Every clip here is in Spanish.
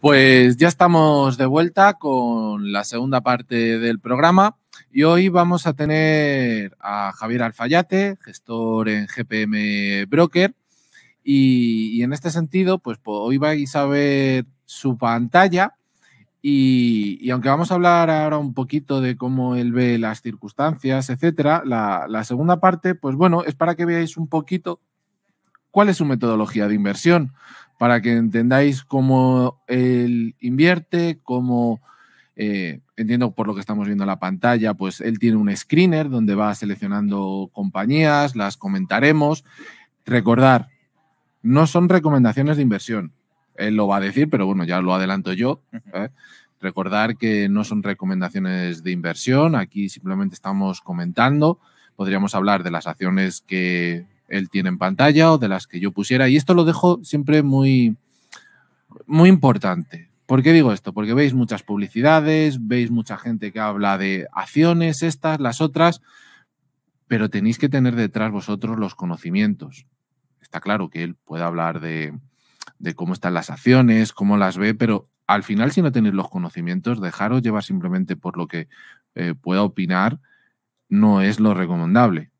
Pues ya estamos de vuelta con la segunda parte del programa y hoy vamos a tener a Javier Alfayate, gestor en GPM Broker. Y, en este sentido, pues, hoy vais a ver su pantalla y, aunque vamos a hablar ahora un poquito de cómo él ve las circunstancias, etcétera, la segunda parte, pues bueno, es para que veáis un poquito cuál es su metodología de inversión, para que entendáis cómo él invierte, cómo eh, entiendo por lo que estamos viendo en la pantalla, pues él tiene un screener donde va seleccionando compañías, las comentaremos. Recordar, no son recomendaciones de inversión. Él lo va a decir, pero bueno, ya lo adelanto yo. ¿eh? Recordar que no son recomendaciones de inversión, aquí simplemente estamos comentando. Podríamos hablar de las acciones que él tiene en pantalla o de las que yo pusiera. Y esto lo dejo siempre muy, muy importante. ¿Por qué digo esto? Porque veis muchas publicidades, veis mucha gente que habla de acciones, estas, las otras, pero tenéis que tener detrás vosotros los conocimientos. Está claro que él puede hablar de, de cómo están las acciones, cómo las ve, pero al final si no tenéis los conocimientos, dejaros llevar simplemente por lo que eh, pueda opinar no es lo recomendable.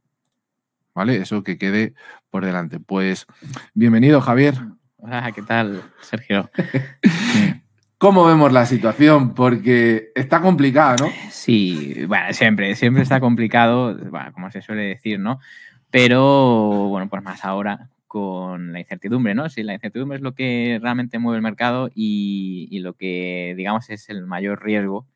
¿vale? Eso que quede por delante. Pues bienvenido, Javier. Hola, ¿qué tal, Sergio? ¿Cómo vemos la situación? Porque está complicada, ¿no? Sí, bueno, siempre, siempre está complicado, como se suele decir, ¿no? Pero, bueno, pues más ahora con la incertidumbre, ¿no? si la incertidumbre es lo que realmente mueve el mercado y, lo que, digamos, es el mayor riesgo,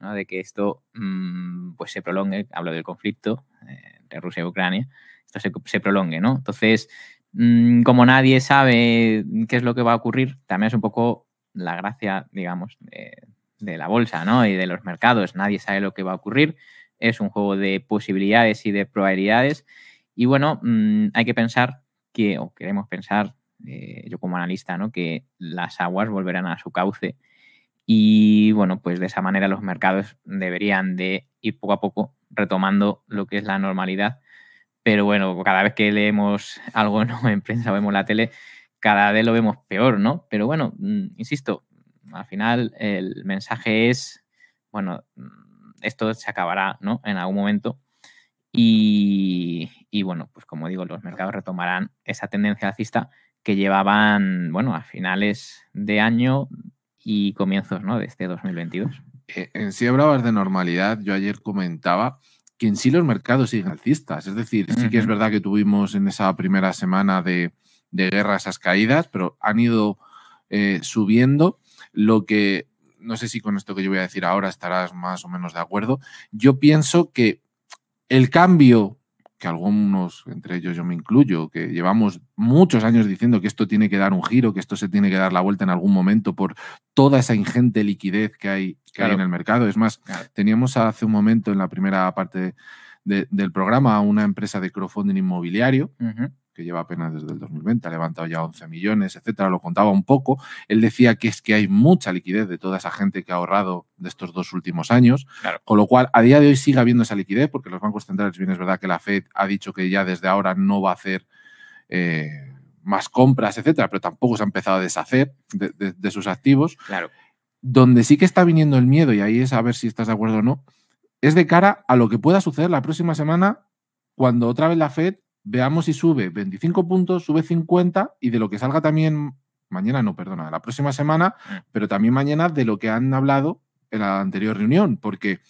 De que esto, mm, pues se prolongue, hablo del conflicto eh, entre Rusia y Ucrania, esto se, prolongue, ¿no? Entonces, mm, como nadie sabe qué es lo que va a ocurrir, también es un poco la gracia, digamos, de, la bolsa, ¿no? Y de los mercados, nadie sabe lo que va a ocurrir, es un juego de posibilidades y de probabilidades, y bueno, mm, hay que pensar que, o queremos pensar, eh, yo como analista, ¿no? Que las aguas volverán a su cauce. Y bueno, pues de esa manera los mercados deberían de ir poco a poco retomando lo que es la normalidad pero bueno, cada vez que leemos algo en prensa o vemos la tele, cada vez lo vemos peor, ¿no? Pero bueno, mm, insisto, al final el mensaje es, bueno, mm, esto se acabará, ¿no? En algún momento. Y, bueno, pues como digo, los mercados retomarán esa tendencia alcista que llevaban, bueno, a finales de año y comienzos, ¿no? De este 2022. Eh, en sí hablabas de normalidad, yo ayer comentaba que en sí los mercados siguen alcistas. Es decir, sí que es verdad que tuvimos en esa primera semana de, de guerra esas caídas, pero han ido eh, subiendo. Lo que, no sé si con esto que yo voy a decir ahora estarás más o menos de acuerdo, yo pienso que el cambio que algunos, entre ellos yo me incluyo, que llevamos muchos años diciendo que esto tiene que dar un giro, que esto se tiene que dar la vuelta en algún momento por toda esa ingente liquidez que hay, que hay en el mercado. Es más, teníamos hace un momento en la primera parte del programa una empresa de crowdfunding inmobiliario que lleva apenas desde el 2020, ha levantado ya 11 millones, etcétera, lo contaba un poco. Él decía que es que hay mucha liquidez de toda esa gente que ha ahorrado de estos dos últimos años, con lo cual a día de hoy sigue habiendo esa liquidez, porque los bancos centrales, bien es verdad que la Fed ha dicho que ya desde ahora no va a hacer... Eh, más compras, etcétera, pero tampoco se ha empezado a deshacer de, sus activos. Claro. Donde sí que está viniendo el miedo, y ahí es a ver si estás de acuerdo o no, es de cara a lo que pueda suceder la próxima semana cuando otra vez la Fed veamos si sube 25 puntos, sube 50 y de lo que salga también, mañana no, perdona, la próxima semana, mm. pero también mañana de lo que han hablado en la anterior reunión, porque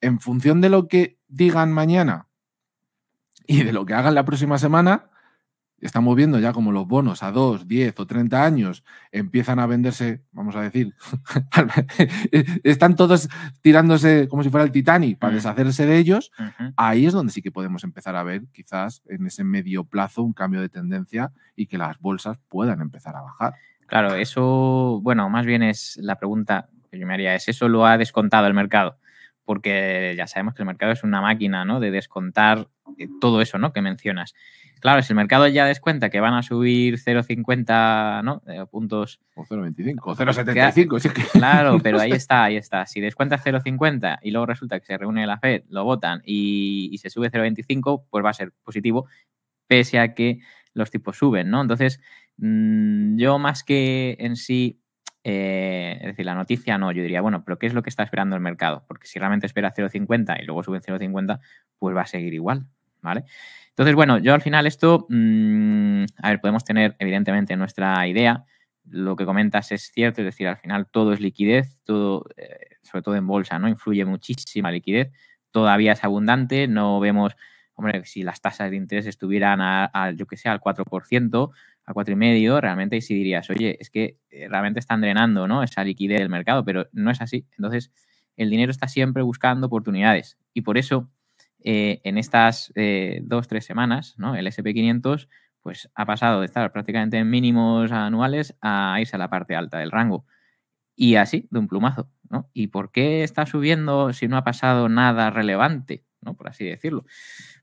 en función de lo que digan mañana y de lo que hagan la próxima semana, estamos viendo ya como los bonos a 2, 10 o 30 años empiezan a venderse, vamos a decir, están todos tirándose como si fuera el Titanic para deshacerse de ellos, ahí es donde sí que podemos empezar a ver quizás en ese medio plazo un cambio de tendencia y que las bolsas puedan empezar a bajar. Claro, eso, bueno, más bien es la pregunta que yo me haría, ¿es eso lo ha descontado el mercado? Porque ya sabemos que el mercado es una máquina, ¿no? De descontar eh, todo eso ¿no? que mencionas. Claro, si el mercado ya descuenta que van a subir 0,50 ¿no? Eh, puntos. O 0,25, 0,75. sí Claro, pero ahí está, ahí está. Si descuenta 0,50 y luego resulta que se reúne la Fed, lo votan y, se sube 0,25, pues va a ser positivo, pese a que los tipos suben, ¿no? Entonces, mm, yo más que en sí eh, es decir, la noticia no, yo diría, bueno, pero ¿qué es lo que está esperando el mercado? Porque si realmente espera 0,50 y luego suben 0,50, pues va a seguir igual. ¿vale? Entonces, bueno, yo al final esto, mm, a ver, podemos tener evidentemente nuestra idea, lo que comentas es cierto, es decir, al final todo es liquidez, todo, eh, sobre todo en bolsa, ¿no? Influye muchísima liquidez, todavía es abundante, no vemos, hombre, si las tasas de interés estuvieran al, yo que sé, al 4%, al 4,5%, realmente y si dirías, oye, es que eh, realmente están drenando, ¿no? Esa liquidez del mercado, pero no es así. Entonces, el dinero está siempre buscando oportunidades y por eso eh, en estas eh, dos, tres semanas, el SP500 pues, ha pasado de estar prácticamente en mínimos anuales a irse a la parte alta del rango. Y así, de un plumazo. ¿Y por qué está subiendo si no ha pasado nada relevante, por así decirlo?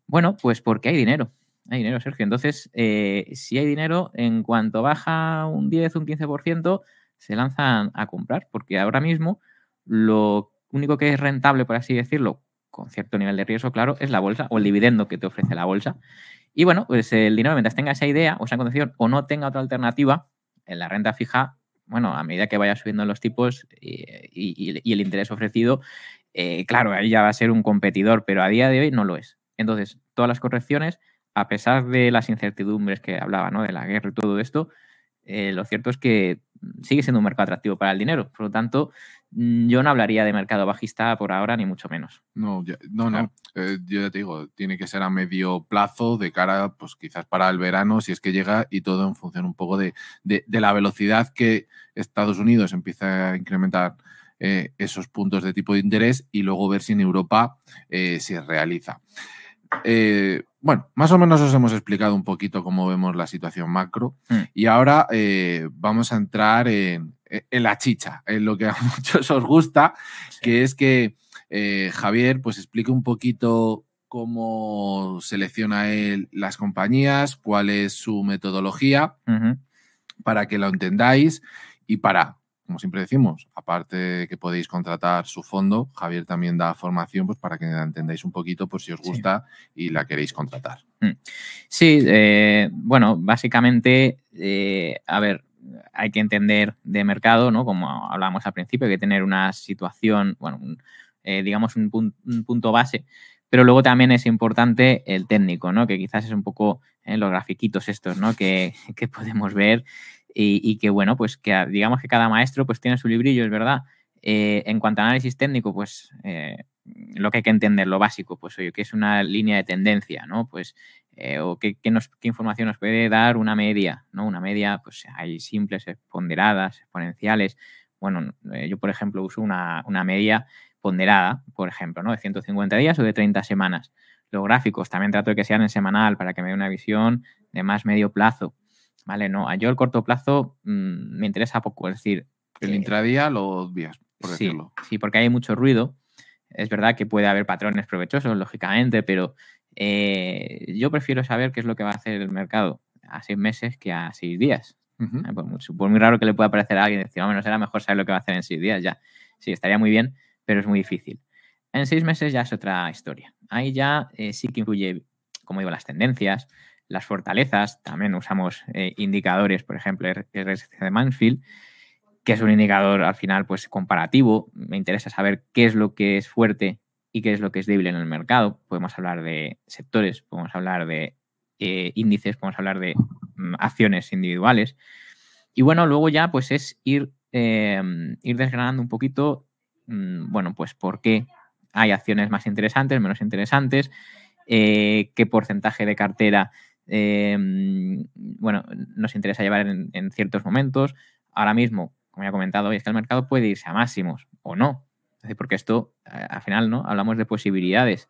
Bueno, pues porque hay dinero. Hay dinero, Sergio. Entonces, eh, si hay dinero, en cuanto baja un 10, un 15%, se lanzan a comprar, porque ahora mismo lo único que es rentable, por así decirlo, con cierto nivel de riesgo, claro, es la bolsa o el dividendo que te ofrece la bolsa. Y bueno, pues el dinero, mientras tenga esa idea o esa condición, o no tenga otra alternativa, en la renta fija, bueno, a medida que vaya subiendo los tipos y, el interés ofrecido, eh, claro, ahí ya va a ser un competidor, pero a día de hoy no lo es. Entonces, todas las correcciones, a pesar de las incertidumbres que hablaba, ¿no? De la guerra y todo esto, eh, lo cierto es que sigue siendo un mercado atractivo para el dinero. Por lo tanto, Mm, yo no hablaría de mercado bajista por ahora, ni mucho menos. No, no, no. Eh, yo ya te digo, tiene que ser a medio plazo, de cara, pues quizás para el verano, si es que llega, y todo en función un poco de, la velocidad que Estados Unidos empieza a incrementar eh, esos puntos de tipo de interés y luego ver si en Europa eh, se realiza. Eh, bueno, más o menos os hemos explicado un poquito cómo vemos la situación macro hmm. y ahora eh, vamos a entrar e, en, la chicha, en lo que a muchos os gusta, que es que eh, Javier pues explique un poquito cómo selecciona él las compañías, cuál es su metodología, para que lo entendáis y para como siempre decimos, aparte que podéis contratar su fondo, Javier también da formación pues, para que la entendáis un poquito pues, si os gusta y la queréis contratar. Mm. Sí, eh, bueno, básicamente, eh, a ver, hay que entender de mercado, ¿no? Como hablábamos al principio, hay que tener una situación, bueno, eh, digamos un, punto base pero luego también es importante el técnico, ¿no? Que quizás es un poco en los grafiquitos estos, ¿no? que podemos ver y, que bueno, pues que digamos que cada maestro pues tiene su librillo, es verdad. Eh, en cuanto a análisis técnico, pues eh, lo que hay que entender, lo básico, pues oye, que es una línea de tendencia, ¿no? Pues, eh, o qué, información nos puede dar una media, ¿no? Una media, pues hay simples, ponderadas, exponenciales. Bueno, yo, por ejemplo, uso una, una, media ponderada, por ejemplo, ¿no? De 150 días o de 30 semanas. Los gráficos también trato de que sean en semanal para que me dé una visión de más medio plazo. ¿vale? No, yo el corto plazo mm, me interesa poco, es decir... El intradía lo días, por sí, decirlo. Sí, porque hay mucho ruido. Es verdad que puede haber patrones provechosos, lógicamente, pero eh, yo prefiero saber qué es lo que va a hacer el mercado a seis meses que a seis días. Ah, Supongo pues, muy, raro que le pueda parecer a alguien decir, menos será mejor saber lo que va a hacer en seis días, ya. Sí, estaría muy bien, pero es muy difícil. En seis meses ya es otra historia. Ahí ya eh, sí que influye, como digo, las tendencias, las fortalezas, también usamos eh, indicadores, por ejemplo, RSC de Mansfield, que es un indicador al final pues comparativo, me interesa saber qué es lo que es fuerte y qué es lo que es débil en el mercado. Podemos hablar de sectores, podemos hablar de eh, índices, podemos hablar de mm, acciones individuales. Y bueno, luego ya pues es ir, eh, ir desgranando un poquito, mm, bueno, pues por qué hay acciones más interesantes, menos interesantes, qué porcentaje de cartera Em, bueno, nos interesa llevar en, ciertos momentos. Ahora mismo, como ya he comentado, es que el mercado puede irse a máximos o no. porque esto, al final, ¿no? Hablamos de posibilidades.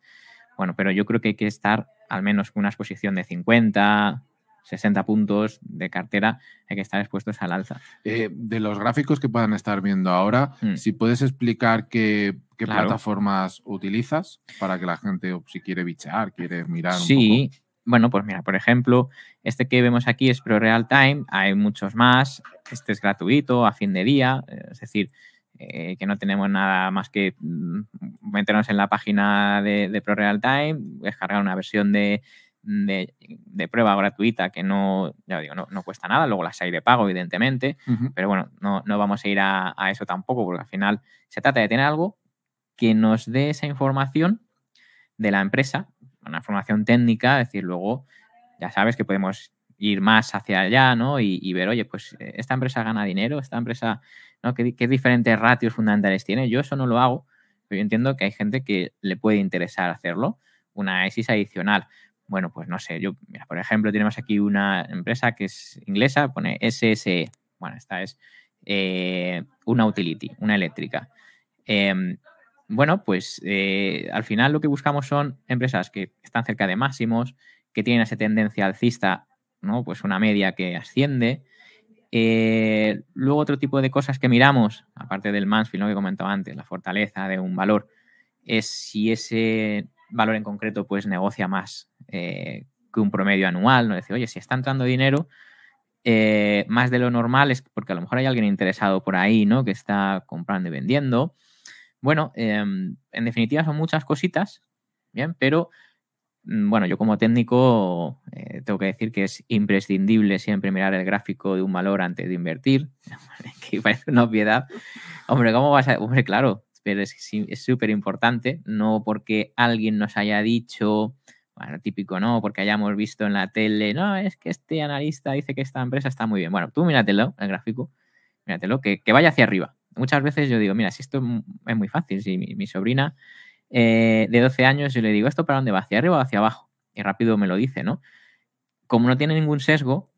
Bueno, pero yo creo que hay que estar al menos con una exposición de 50, 60 puntos de cartera, hay que estar expuestos al alza. Eh, de los gráficos que puedan estar viendo ahora, mm. si puedes explicar qué, plataformas utilizas para que la gente, si quiere bichear, quiere mirar. Sí, bueno, pues mira, por ejemplo, este que vemos aquí es ProRealTime, hay muchos más, este es gratuito, a fin de día, eh, es decir, eh, que no tenemos nada más que mm, meternos en la página de, ProRealTime, descargar una versión de, prueba gratuita que no, ya digo, no, cuesta nada, luego las hay de pago, evidentemente, pero bueno, no, no, vamos a ir a, a eso tampoco, porque al final se trata de tener algo que nos dé esa información de la empresa una formación técnica, es decir, luego ya sabes que podemos ir más hacia allá, ¿no? Y, ver, oye, pues eh, esta empresa gana dinero, esta empresa, ¿no? ¿Qué, diferentes ratios fundamentales tiene? Yo eso no lo hago, pero yo entiendo que hay gente que le puede interesar hacerlo, una ESIS adicional. Bueno, pues no sé, yo, mira, por ejemplo, tenemos aquí una empresa que es inglesa, pone SSE. Bueno, esta es eh, una utility, una eléctrica. Em, bueno, pues eh, al final lo que buscamos son empresas que están cerca de máximos, que tienen esa tendencia alcista, ¿no? Pues una media que asciende. Eh, luego otro tipo de cosas que miramos, aparte del Mansfield, lo que comentaba antes, la fortaleza de un valor, es si ese valor en concreto pues negocia más eh, que un promedio anual, no decir, oye, si está entrando dinero más de lo normal es porque a lo mejor hay alguien interesado por ahí, ¿no? Que está comprando y vendiendo. Bueno, em, en definitiva son muchas cositas, bien, pero mm, bueno, yo como técnico eh, tengo que decir que es imprescindible siempre mirar el gráfico de un valor antes de invertir, que parece una obviedad. Hombre, ¿cómo vas a...? Hombre, claro, pero es súper importante, no porque alguien nos haya dicho, bueno, típico, ¿no? Porque hayamos visto en la tele, no, es que este analista dice que esta empresa está muy bien. Bueno, tú míratelo, el gráfico, míratelo, que vaya hacia arriba, muchas veces yo digo, mira, si esto es muy fácil, si mi, sobrina eh, de 12 años, yo le digo, ¿esto para dónde va? ¿Hacia arriba o hacia abajo? Y rápido me lo dice, ¿no? Como no tiene ningún sesgo,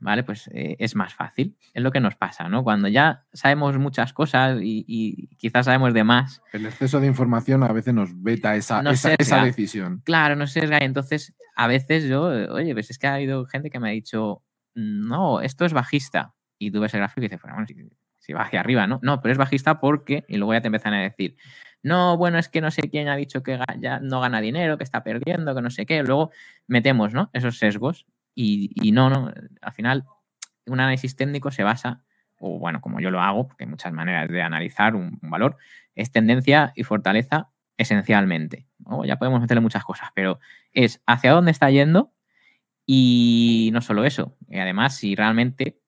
¿vale? Pues eh, es más fácil. Es lo que nos pasa, ¿no? Cuando ya sabemos muchas cosas y, quizás sabemos de más. El exceso de información a veces nos veta esa, esa, decisión. Claro, no sesga. Y entonces, a veces yo, oye, pues es que ha habido gente que me ha dicho, no, esto es bajista. Y tú ves el gráfico y dices, bueno, hacia arriba, ¿no? No, pero es bajista porque, y luego ya te empiezan a decir, no, bueno, es que no sé quién ha dicho que ya no gana dinero, que está perdiendo, que no sé qué. Luego metemos, ¿no? Esos sesgos y, no, no, al final un análisis técnico se basa, o bueno, como yo lo hago, porque hay muchas maneras de analizar un, valor, es tendencia y fortaleza esencialmente. Ya podemos meterle muchas cosas, pero es hacia dónde está yendo y no solo eso, y además si realmente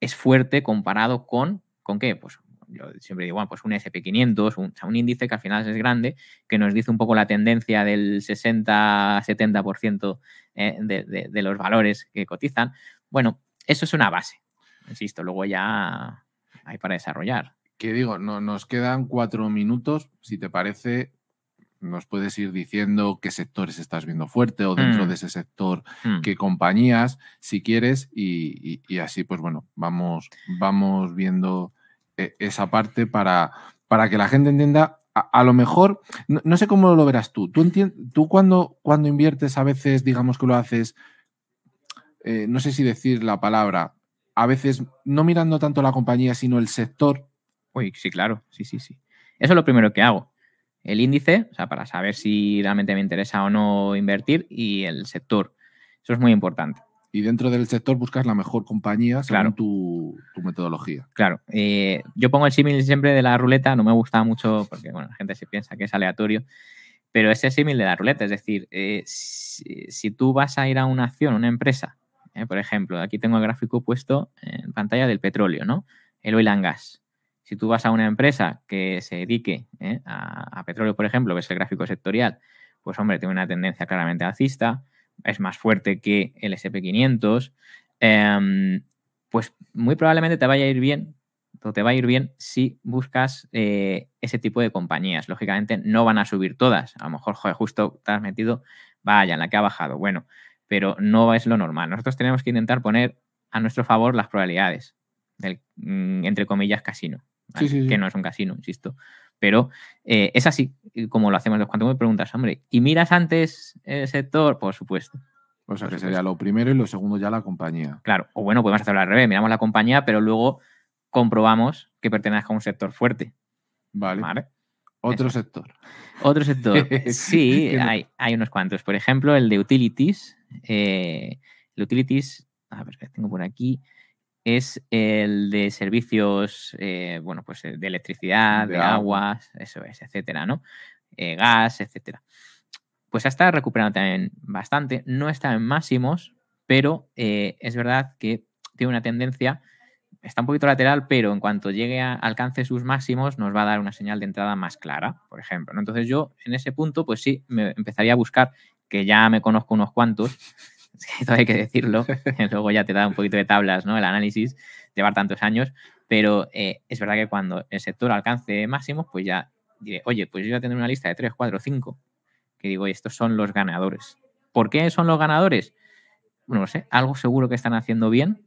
es fuerte comparado con ¿Con qué? Pues yo siempre digo, bueno, pues un SP500, un, un, índice que al final es grande, que nos dice un poco la tendencia del 60-70% eh, de, de los valores que cotizan. Bueno, eso es una base, insisto, luego ya hay para desarrollar. ¿Qué digo, nos quedan cuatro minutos, si te parece, nos puedes ir diciendo qué sectores estás viendo fuerte o dentro de mm. ese sector mm. qué compañías, si quieres, y, así pues bueno, vamos, vamos viendo eh, esa parte para, para que la gente entienda. A, lo mejor, no, sé cómo lo verás tú. Tú, tú cuando, cuando inviertes, a veces, digamos que lo haces, eh, no sé si decir la palabra, a veces no mirando tanto la compañía, sino el sector. Uy, sí, claro, sí, sí, sí. Eso es lo primero que hago el índice, o sea, para saber si realmente me interesa o no invertir, y el sector. Eso es muy importante. Y dentro del sector buscas la mejor compañía según tu, metodología. Claro. Eh, yo pongo el símil siempre de la ruleta, no me gusta mucho porque bueno, la gente se piensa que es aleatorio, pero es el símil de la ruleta. Es decir, eh, si, tú vas a ir a una acción, una empresa, eh, por ejemplo, aquí tengo el gráfico puesto en pantalla del petróleo, ¿no? El oil and gas. Si tú vas a una empresa que se dedique ¿eh? a, petróleo, por ejemplo, ves el gráfico sectorial, pues hombre, tiene una tendencia claramente alcista, es más fuerte que el SP500, em, pues muy probablemente te vaya a ir bien o te va a ir bien si buscas eh, ese tipo de compañías. Lógicamente no van a subir todas. A lo mejor, justo te has metido, vaya, la que ha bajado. Bueno, pero no es lo normal. Nosotros tenemos que intentar poner a nuestro favor las probabilidades del, mm, entre comillas, casino que no es un casino, insisto. Pero eh, es así como lo hacemos los cuantos me preguntas, hombre, ¿y miras antes el sector? Por supuesto. O sea, que sería lo primero y lo segundo ya la compañía. Claro, o bueno, podemos hacerlo al revés, miramos la compañía, pero luego comprobamos que pertenezca a un sector fuerte. Vale. Otro sector. Otro sector. sí, hay, unos cuantos. Por ejemplo, el de utilities. Eh, el utilities, a ver, tengo por aquí es el de servicios, eh, bueno, pues eh, de electricidad, de, aguas, eso es, etcétera, ¿no? Eh, gas, etcétera. Pues ha estado recuperando también bastante, no está en máximos, pero es verdad que tiene una tendencia, está un poquito lateral, pero en cuanto llegue a alcance sus máximos, nos va a dar una señal de entrada más clara, por ejemplo. Entonces yo en ese punto, pues sí, me empezaría a buscar, que ya me conozco unos cuantos, esto hay que decirlo, luego ya te da un poquito de tablas, ¿no? El análisis, llevar tantos años, pero eh, es verdad que cuando el sector alcance máximo pues ya diré, oye, pues yo voy a tener una lista de 3, 4, 5, que digo, estos son los ganadores. ¿Por qué son los ganadores? Bueno, no sé, algo seguro que están haciendo bien,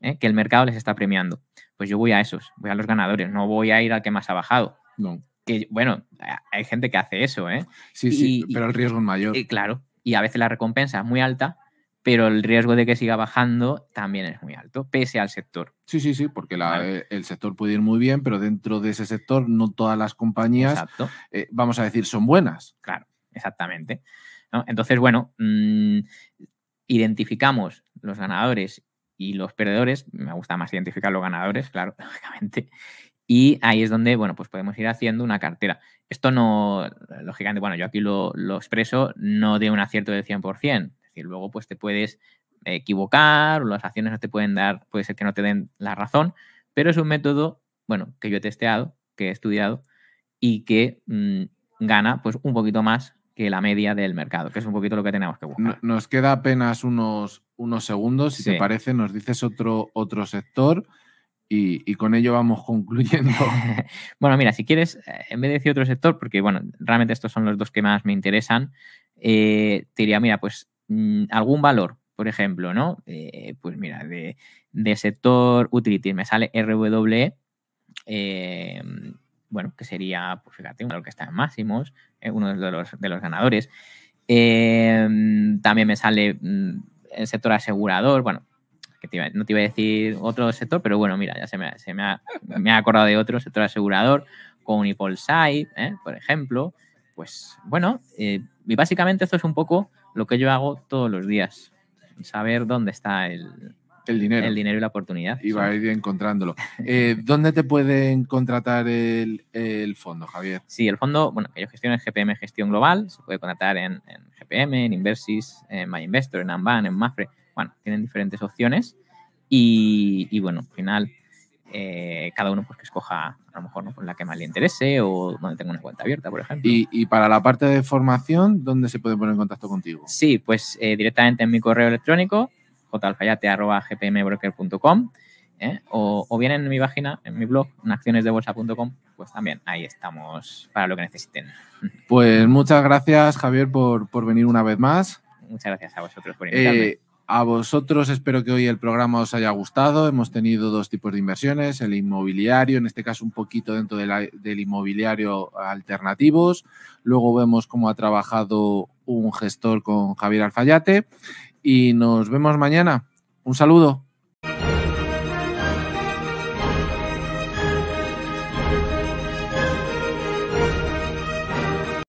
¿eh? que el mercado les está premiando. Pues yo voy a esos, voy a los ganadores, no voy a ir al que más ha bajado. No. Que, bueno, hay gente que hace eso, ¿eh? Sí, sí, pero el riesgo es mayor. Y, claro, y a veces la recompensa es muy alta pero el riesgo de que siga bajando también es muy alto, pese al sector. Sí, sí, sí, porque eh, el sector puede ir muy bien, pero dentro de ese sector no todas las compañías, eh, vamos a decir, son buenas. Claro, exactamente. Entonces, bueno, mm, identificamos los ganadores y los perdedores. Me gusta más identificar los ganadores, claro, lógicamente. Y ahí es donde, bueno, pues podemos ir haciendo una cartera. Esto no, lógicamente, bueno, yo aquí lo, lo expreso no de un acierto del 100%, es decir, luego pues te puedes equivocar, o las acciones no te pueden dar, puede ser que no te den la razón, pero es un método, bueno, que yo he testeado, que he estudiado y que mm, gana pues un poquito más que la media del mercado, que es un poquito lo que tenemos que buscar. Nos queda apenas unos, unos segundos, si te parece, nos dices otro, otro sector. Y, con ello vamos concluyendo. bueno, mira, si quieres, en vez de decir otro sector, porque bueno, realmente estos son los dos que más me interesan, eh, te diría, mira, pues Mm, algún valor, por ejemplo, ¿no? Eh, pues mira, de, sector utilities me sale RWE, eh, bueno, que sería, pues fíjate, un valor que está en máximos, eh, uno de los, de los ganadores. Eh, también me sale mm, el sector asegurador, bueno, no te iba a decir otro sector, pero bueno, mira, ya se me, ha, acordado de otro sector asegurador, con Unipolsai, por ejemplo. Pues bueno, y básicamente esto es un poco lo que yo hago todos los días. Saber dónde está el, dinero. El dinero y la oportunidad. Y va a ir encontrándolo. Eh, ¿Dónde te pueden contratar el, fondo, Javier? Sí, el fondo, bueno, que yo gestiono GPM Gestión Global. Se puede contratar en, GPM, en Inversis, en MyInvestor, en Amban, en Mafre. Bueno, tienen diferentes opciones. Y, y bueno, al final, eh, cada uno pues que escoja a lo mejor la que más le interese o donde tenga una cuenta abierta, por ejemplo. ¿Y, para la parte de formación, dónde se puede poner en contacto contigo? Sí, pues eh, directamente en mi correo electrónico, jalfayate.gpmbroker.com ¿eh? o, o, bien en mi página, en mi blog, en accionesdebolsa.com, pues también ahí estamos para lo que necesiten. Pues muchas gracias, Javier, por, por venir una vez más. Muchas gracias a vosotros por eh, invitarme. A vosotros espero que hoy el programa os haya gustado. Hemos tenido dos tipos de inversiones, el inmobiliario, en este caso un poquito dentro del inmobiliario alternativos. Luego vemos cómo ha trabajado un gestor con Javier Alfayate y nos vemos mañana. Un saludo.